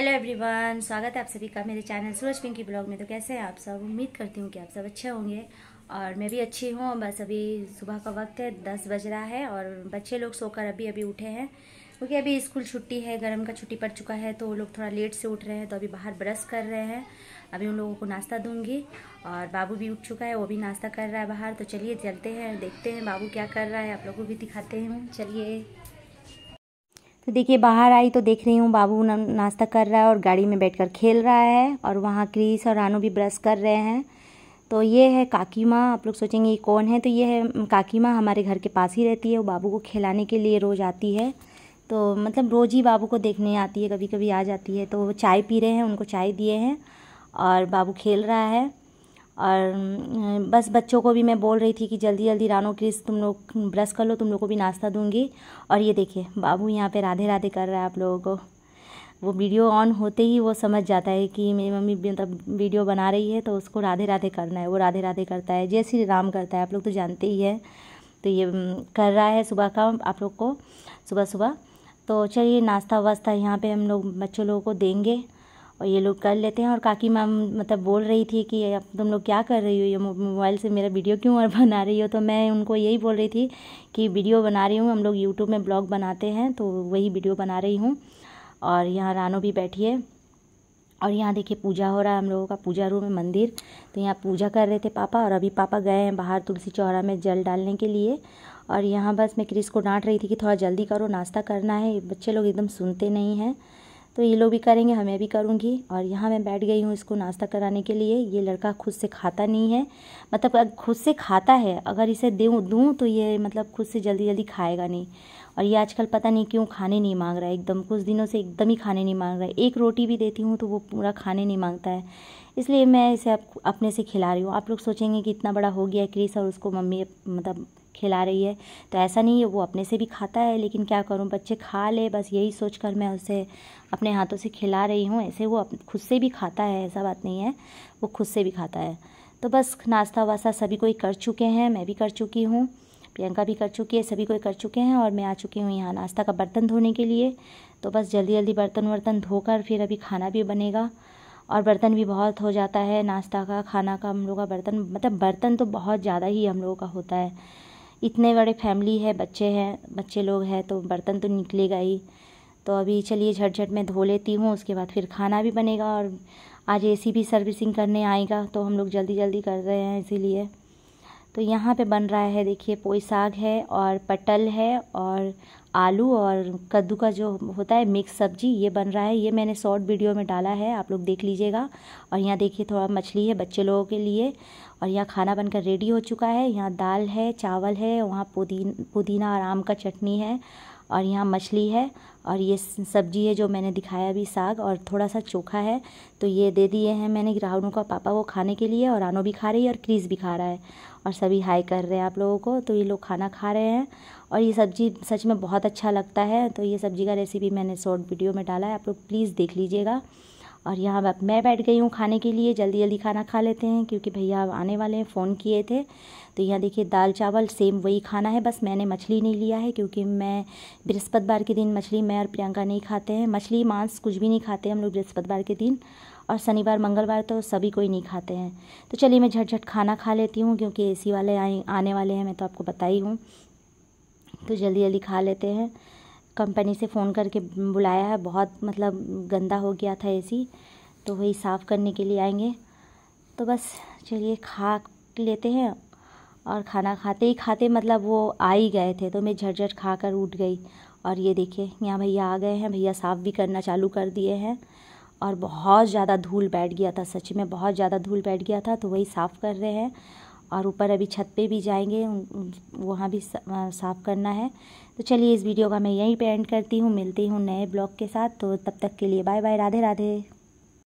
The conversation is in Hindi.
हेलो एवरीवन स्वागत है आप सभी का मेरे चैनल सूरज पिंकी ब्लॉग में तो कैसे हैं आप सब उम्मीद करती हूँ कि आप सब अच्छे होंगे और मैं भी अच्छी हूँ बस अभी सुबह का वक्त है दस बज रहा है और बच्चे लोग सोकर अभी अभी उठे हैं क्योंकि अभी स्कूल छुट्टी है गर्म का छुट्टी पड़ चुका है तो वो लोग थोड़ा लेट से उठ रहे हैं तो अभी बाहर ब्रश कर रहे हैं अभी उन लोगों को नाश्ता दूंगी और बाबू भी उठ चुका है वो भी नाश्ता कर रहा है बाहर तो चलिए चलते हैं देखते हैं बाबू क्या कर रहा है आप लोगों को भी दिखाते हैं चलिए तो देखिए बाहर आई तो देख रही हूँ बाबू नाश्ता कर रहा है और गाड़ी में बैठकर खेल रहा है और वहाँ क्रीस और रानू भी ब्रश कर रहे हैं तो ये है काकी माँ आप लोग सोचेंगे ये कौन है तो ये है काकी माँ हमारे घर के पास ही रहती है वो बाबू को खिलाने के लिए रोज़ आती है तो मतलब रोज़ ही बाबू को देखने आती है कभी कभी आ जाती है तो वो चाय पी रहे हैं उनको चाय दिए हैं और बाबू खेल रहा है और बस बच्चों को भी मैं बोल रही थी कि जल्दी जल्दी रानो क्रिस तुम लोग ब्रश कर लो तुम लोग को भी नाश्ता दूंगी और ये देखिए बाबू यहाँ पे राधे राधे कर रहा है आप लोगों को वो वीडियो ऑन होते ही वो समझ जाता है कि मेरी मम्मी मतलब वीडियो बना रही है तो उसको राधे राधे करना है वो राधे राधे करता है जय श्री राम करता है आप लोग तो जानते ही हैं तो ये कर रहा है सुबह का आप लोग को सुबह सुबह तो चलिए नाश्ता वास्ता यहाँ पे हम लोग बच्चों लोगों को देंगे और ये लोग कर लेते हैं और काकी मैम मतलब बोल रही थी कि अब तुम लोग क्या कर रही हो ये मोबाइल से मेरा वीडियो क्यों और बना रही हो तो मैं उनको यही बोल रही थी कि वीडियो बना रही हूँ हम लोग यूट्यूब में ब्लॉग बनाते हैं तो वही वीडियो बना रही हूँ और यहाँ रानो भी बैठी है और यहाँ देखिए पूजा हो रहा है हम लोगों का पूजा रूम है मंदिर तो यहाँ पूजा कर रहे थे पापा और अभी पापा गए हैं बाहर तुलसी चौरा में जल डालने के लिए और यहाँ बस मैं क्रिस को डांट रही थी कि थोड़ा जल्दी करो नाश्ता करना है बच्चे लोग एकदम सुनते नहीं हैं तो ये लोग भी करेंगे हमें भी करूँगी और यहाँ मैं बैठ गई हूँ इसको नाश्ता कराने के लिए ये लड़का खुद से खाता नहीं है मतलब खुद से खाता है अगर इसे दूँ दूँ तो ये मतलब खुद से जल्दी जल्दी खाएगा नहीं और ये आजकल पता नहीं क्यों खाने नहीं मांग रहा है एकदम कुछ दिनों से एकदम ही खाने नहीं मांग रहा है एक रोटी भी देती हूँ तो वो पूरा खाने नहीं मांगता है इसलिए मैं इसे अपने से खिला रही हूँ आप लोग सोचेंगे कि इतना बड़ा हो गया क्रिस और उसको मम्मी मतलब खिला रही है तो ऐसा नहीं है वो अपने से भी खाता है लेकिन क्या करूँ बच्चे खा ले बस यही सोच कर मैं उसे अपने हाथों से खिला रही हूँ ऐसे वो खुद से भी खाता है ऐसा बात नहीं है वो खुद से भी खाता है तो बस नाश्ता वास्ता सभी कोई कर चुके हैं मैं भी कर चुकी हूँ प्रियंका भी कर चुकी है सभी कोई कर चुके हैं और मैं आ चुकी हूँ यहाँ नाश्ता का बर्तन धोने के लिए तो बस जल्दी जल्दी बर्तन वर्तन धोकर फिर अभी खाना भी बनेगा और बर्तन भी बहुत हो जाता है नाश्ता का खाना का हम लोग का बर्तन मतलब बर्तन तो बहुत ज़्यादा ही हम लोगों का होता है इतने बड़े फैमिली है बच्चे हैं बच्चे लोग हैं तो बर्तन तो निकलेगा ही तो अभी चलिए झटझट मैं धो लेती हूँ उसके बाद फिर खाना भी बनेगा और आज एसी भी सर्विसिंग करने आएगा तो हम लोग जल्दी जल्दी कर रहे हैं इसीलिए तो यहाँ पे बन रहा है देखिए पोई साग है और पटल है और आलू और कद्दू का जो होता है मिक्स सब्जी ये बन रहा है ये मैंने शॉर्ट वीडियो में डाला है आप लोग देख लीजिएगा और यहाँ देखिए थोड़ा मछली है बच्चे लोगों के लिए और यहाँ खाना बनकर रेडी हो चुका है यहाँ दाल है चावल है वहाँ पुदीन पुदीना और आम का चटनी है और यहाँ मछली है और ये सब्जी है जो मैंने दिखाया अभी साग और थोड़ा सा चोखा है तो ये दे दिए हैं मैंने राहुल का पापा को खाने के लिए और आनो भी खा रही है और क्रीज भी खा रहा है और सभी हाई कर रहे हैं आप लोगों को तो ये लोग खाना खा रहे हैं और ये सब्ज़ी सच में बहुत अच्छा लगता है तो ये सब्ज़ी का रेसिपी मैंने शॉर्ट वीडियो में डाला है आप लोग प्लीज़ देख लीजिएगा और यहाँ मैं बैठ गई हूँ खाने के लिए जल्दी जल्दी खाना खा लेते हैं क्योंकि भैया आने वाले हैं फ़ोन किए थे तो यहाँ देखिए दाल चावल सेम वही खाना है बस मैंने मछली नहीं लिया है क्योंकि मैं बृहस्पतिवार के दिन मछली मैं और प्रियंका नहीं खाते हैं मछली मांस कुछ भी नहीं खाते हम लोग बृहस्पतिवार के दिन और शनिवार मंगलवार तो सभी कोई नहीं खाते हैं तो चलिए मैं झटझट खाना खा लेती हूँ क्योंकि ए वाले आने वाले हैं मैं तो आपको बताई हूँ तो जल्दी जल्दी खा लेते हैं कंपनी से फ़ोन करके बुलाया है बहुत मतलब गंदा हो गया था एसी तो वही साफ़ करने के लिए आएंगे तो बस चलिए खा लेते हैं और खाना खाते ही खाते मतलब वो आ ही गए थे तो मैं झटझट खा कर उठ गई और ये देखिए यहाँ भैया आ गए हैं भैया साफ़ भी करना चालू कर दिए हैं और बहुत ज़्यादा धूल बैठ गया था सच में बहुत ज़्यादा धूल बैठ गया था तो वही साफ़ कर रहे हैं और ऊपर अभी छत पे भी जाएंगे वहाँ भी साफ़ करना है तो चलिए इस वीडियो का मैं यहीं पे एंड करती हूँ मिलती हूँ नए ब्लॉग के साथ तो तब तक के लिए बाय बाय राधे राधे